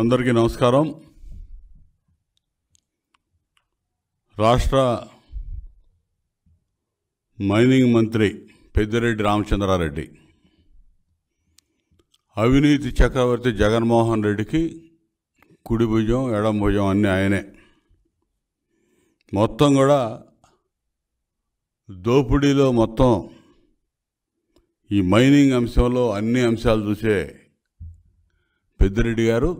అందరికీ నమస్కారం రాష్ట్ర మైనింగ్ మంత్రి పెద్దిరెడ్డి రామచంద్రారెడ్డి అవినీతి చక్రవర్తి జగన్మోహన్ రెడ్డికి కుడి భుజం ఎడం భుజం అన్నీ ఆయనే మొత్తం కూడా దోపిడీలో మొత్తం ఈ మైనింగ్ అంశంలో అన్ని అంశాలు చూసే పెద్దిరెడ్డి గారు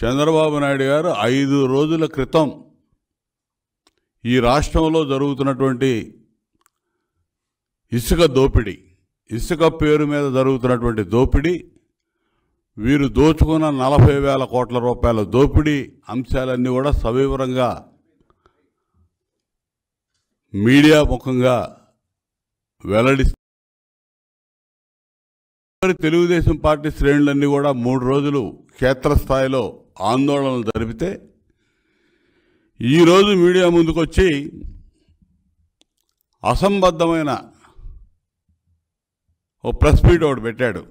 చంద్రబాబు నాయుడు గారు ఐదు రోజుల క్రితం ఈ రాష్ట్రంలో జరుగుతున్నటువంటి ఇసుక దోపిడీ ఇసుక పేరు మీద జరుగుతున్నటువంటి దోపిడీ వీరు దోచుకున్న నలభై వేల కోట్ల రూపాయల దోపిడీ అంశాలన్నీ కూడా సవివరంగా మీడియా ముఖంగా వెల్లడి మరి తెలుగుదేశం పార్టీ శ్రేణులన్నీ కూడా మూడు రోజులు క్షేత్రస్థాయిలో ఆందోళనలు జరిపితే ఈరోజు మీడియా ముందుకొచ్చి అసంబద్ధమైన ఓ ప్రెస్ మీట్ ఒకటి పెట్టాడు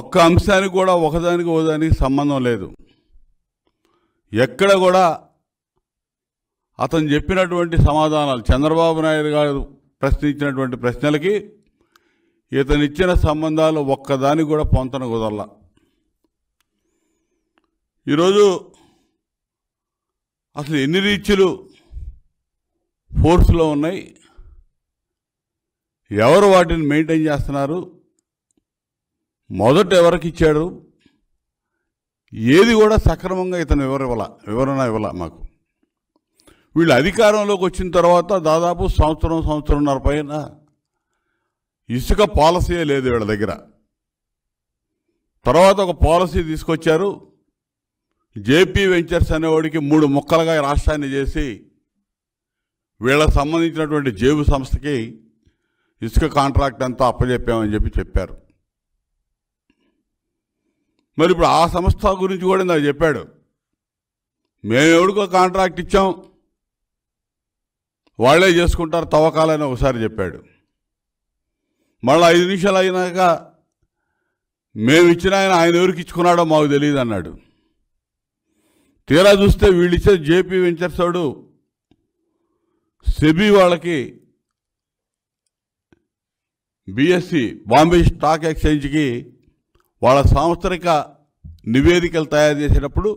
ఒక్క అంశానికి కూడా ఒకదానికి ఒకదానికి సంబంధం లేదు ఎక్కడ కూడా అతను చెప్పినటువంటి సమాధానాలు చంద్రబాబు నాయుడు గారు ప్రశ్నించినటువంటి ప్రశ్నలకి ఇతనిచ్చిన సంబంధాలు ఒక్కదాని కూడా పొంతన కుదరల ఈరోజు అసలు ఎన్ని రీచ్లు ఫోర్స్లో ఉన్నాయి ఎవరు వాటిని మెయింటైన్ చేస్తున్నారు మొదట ఎవరికి ఇచ్చాడు ఏది కూడా సక్రమంగా ఇతను వివరివ్వాల వివరణ ఇవ్వాల మాకు వీళ్ళు అధికారంలోకి వచ్చిన తర్వాత దాదాపు సంవత్సరం సంవత్సరంన్నర పైన ఇసుక పాలసీయే లేదు వీళ్ళ దగ్గర తర్వాత ఒక పాలసీ తీసుకొచ్చారు జేపీ వెంచర్స్ అనేవాడికి మూడు ముక్కలుగా రాష్ట్రాన్ని చేసి వీళ్ళకు సంబంధించినటువంటి జేబు సంస్థకి ఇసుక కాంట్రాక్ట్ అంతా అప్పచెప్పామని చెప్పి చెప్పారు మరి ఇప్పుడు ఆ సంస్థ గురించి కూడా నాకు చెప్పాడు మేము ఎవరికో కాంట్రాక్ట్ ఇచ్చాం వాళ్లే చేసుకుంటారు తవ్వకాలని ఒకసారి చెప్పాడు మళ్ళీ ఐదు నిమిషాలు అయినాక మేము ఇచ్చిన ఆయన ఆయన ఎవరికి ఇచ్చుకున్నాడో మాకు తెలియదు అన్నాడు తీరా చూస్తే వీళ్ళిచ్చే జేపీ వెంచర్స్ వాడు సెబీ వాళ్ళకి బిఎస్సి బాంబే స్టాక్ ఎక్స్చేంజ్కి వాళ్ళ సాంవత్సరిక నివేదికలు తయారు చేసేటప్పుడు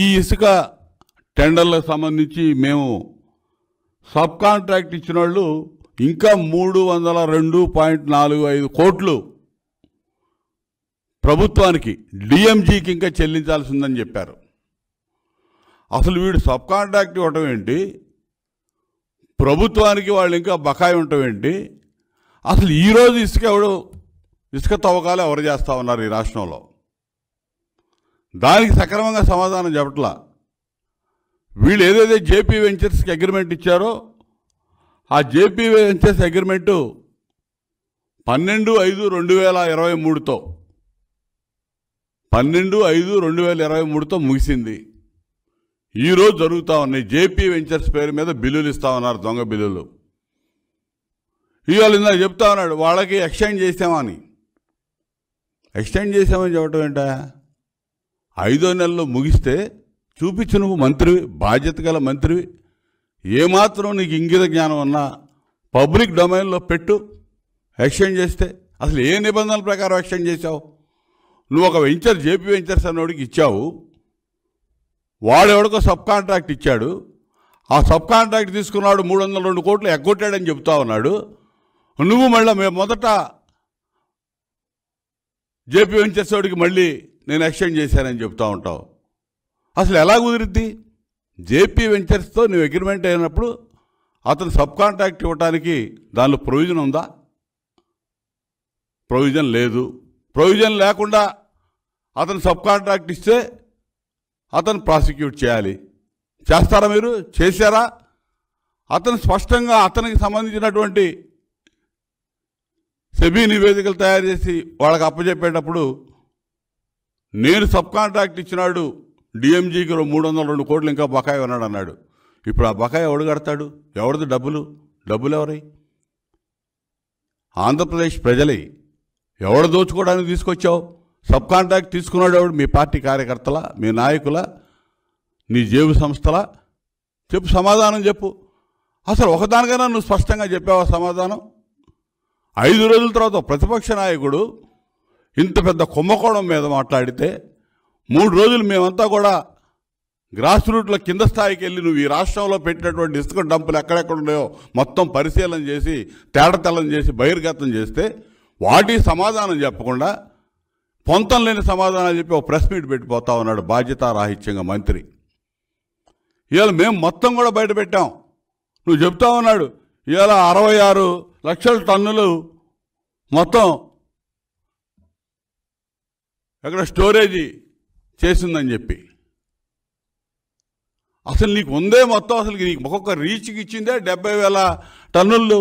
ఈ ఇసుక టెండర్లకు సంబంధించి మేము సబ్ కాంట్రాక్ట్ ఇచ్చిన వాళ్ళు ఇంకా మూడు వందల రెండు పాయింట్ నాలుగు ఐదు కోట్లు ప్రభుత్వానికి డిఎంజీకి ఇంకా చెల్లించాల్సి ఉందని చెప్పారు అసలు వీడు సబ్ కాంట్రాక్ట్ ఇవ్వటం ఏంటి ప్రభుత్వానికి వాళ్ళు ఇంకా బకాయి ఉండటం ఏంటి అసలు ఈరోజు ఇసుక ఎవడు ఇసుక తవ్వకాలు ఎవరు చేస్తూ ఉన్నారు ఈ రాష్ట్రంలో దానికి సక్రమంగా సమాధానం చెప్పట్లా వీళ్ళు ఏదైతే జేపీ వెంచర్స్కి అగ్రిమెంట్ ఇచ్చారో ఆ జేపీ వెంచర్స్ అగ్రిమెంటు పన్నెండు ఐదు రెండు వేల ఇరవై మూడుతో పన్నెండు ఐదు రెండు వేల ఇరవై మూడుతో ముగిసింది ఈరోజు జరుగుతూ ఉన్నాయి జేపీ వెంచర్స్ పేరు మీద బిల్లులు ఇస్తా ఉన్నారు దొంగ బిల్లులు ఇవాళ ఇందాక చెప్తా ఉన్నాడు వాళ్ళకి ఎక్స్టెండ్ చేసామని ఎక్స్టెండ్ చేసామని చెప్పడం ఏంట ఐదో నెలలో ముగిస్తే చూపించు నువ్వు మంత్రివి బాధ్యత గల మంత్రివి ఏమాత్రం నీకు ఇంగిత జ్ఞానం ఉన్నా పబ్లిక్ డొమైన్లో పెట్టు ఎక్స్చేంజ్ చేస్తే అసలు ఏ నిబంధనల ప్రకారం ఎక్స్చేంజ్ చేశావు నువ్వు ఒక వెంచర్ జేపీ వెంచర్స్ అన్నోడికి ఇచ్చావు వాడెవడికో సబ్ కాంట్రాక్ట్ ఇచ్చాడు ఆ సబ్ కాంట్రాక్ట్ తీసుకున్నాడు మూడు వందల రెండు కోట్లు ఎగ్గొట్టాడని చెప్తా ఉన్నాడు నువ్వు మళ్ళీ మేము మొదట జేపీ వెంచర్స్ వాడికి మళ్ళీ నేను ఎక్స్చేంజ్ చేశానని చెప్తా ఉంటావు అసలు ఎలా కుదిరిద్ది జేపీ వెంచర్స్తో నువ్వు అగ్రిమెంట్ అయినప్పుడు అతను సబ్ కాంట్రాక్ట్ ఇవ్వడానికి దానిలో ప్రొవిజన్ ఉందా ప్రొవిజన్ లేదు ప్రొవిజన్ లేకుండా అతను సబ్ కాంట్రాక్ట్ ఇస్తే అతను ప్రాసిక్యూట్ చేయాలి చేస్తారా మీరు చేశారా అతను స్పష్టంగా అతనికి సంబంధించినటువంటి సెబీ నివేదికలు తయారు చేసి వాళ్ళకి అప్పచెప్పేటప్పుడు నేను సబ్ కాంట్రాక్ట్ ఇచ్చినాడు డిఎంజీకి మూడు వందల రెండు కోట్లు ఇంకా బకాయి ఉన్నాడు అన్నాడు ఇప్పుడు ఆ బకాయి ఎవడు కడతాడు ఎవరిది డబ్బులు డబ్బులు ఎవరై ఆంధ్రప్రదేశ్ ప్రజలే ఎవడు దోచుకోవడానికి తీసుకొచ్చావు సబ్ కాంట్రాక్ట్ తీసుకున్నాడు ఎవడు మీ పార్టీ కార్యకర్తల మీ నాయకుల నీ జేబు సంస్థల చెప్పు సమాధానం చెప్పు అసలు ఒకదానికైనా నువ్వు స్పష్టంగా చెప్పావా సమాధానం ఐదు రోజుల తర్వాత ప్రతిపక్ష నాయకుడు ఇంత పెద్ద కుంభకోణం మీద మాట్లాడితే మూడు రోజులు మేమంతా కూడా గ్రాస్ రూట్లో కింద స్థాయికి వెళ్ళి నువ్వు ఈ రాష్ట్రంలో పెట్టినటువంటి ఇసుక డంపులు ఎక్కడెక్కడ ఉన్నాయో మొత్తం పరిశీలన చేసి తేడతలం చేసి బహిర్గతం చేస్తే వాటి సమాధానం చెప్పకుండా పొంతం లేని సమాధానాలు చెప్పి ఒక ప్రెస్ మీట్ పెట్టిపోతా ఉన్నాడు బాధ్యతారాహిత్యంగా మంత్రి ఇవాళ మేము మొత్తం కూడా బయట పెట్టాం నువ్వు చెప్తా ఉన్నాడు ఇవాళ అరవై ఆరు లక్షల టన్నులు మొత్తం ఎక్కడ స్టోరేజీ చేసిందని చెప్పి అసలు నీకు ఉందే మొత్తం అసలు నీకు ఒక్కొక్క రీచ్కి ఇచ్చిందే డెబ్బై వేల టన్నులు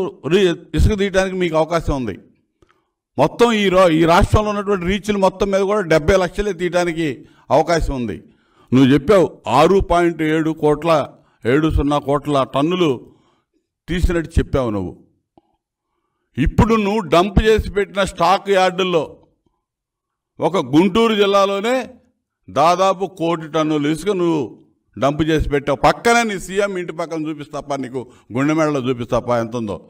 ఇసుక తీయడానికి మీకు అవకాశం ఉంది మొత్తం ఈ ఈ రాష్ట్రంలో ఉన్నటువంటి రీచ్లు మొత్తం మీద కూడా డెబ్బై లక్షలే తీయడానికి అవకాశం ఉంది నువ్వు చెప్పావు ఆరు పాయింట్ ఏడు కోట్ల ఏడు సున్నా కోట్ల టన్నులు తీసినట్టు చెప్పావు నువ్వు ఇప్పుడు నువ్వు డంప్ చేసి పెట్టిన స్టాక్ యార్డుల్లో ఒక గుంటూరు జిల్లాలోనే దాదాపు కోటి టన్నులు ఇసుక నువ్వు డంప్ చేసి పెట్టావు పక్కనే నీ సీఎం ఇంటి పక్కన చూపిస్తాపా నీకు గుండె మెడలో చూపిస్తాపా ఎంత ఉందో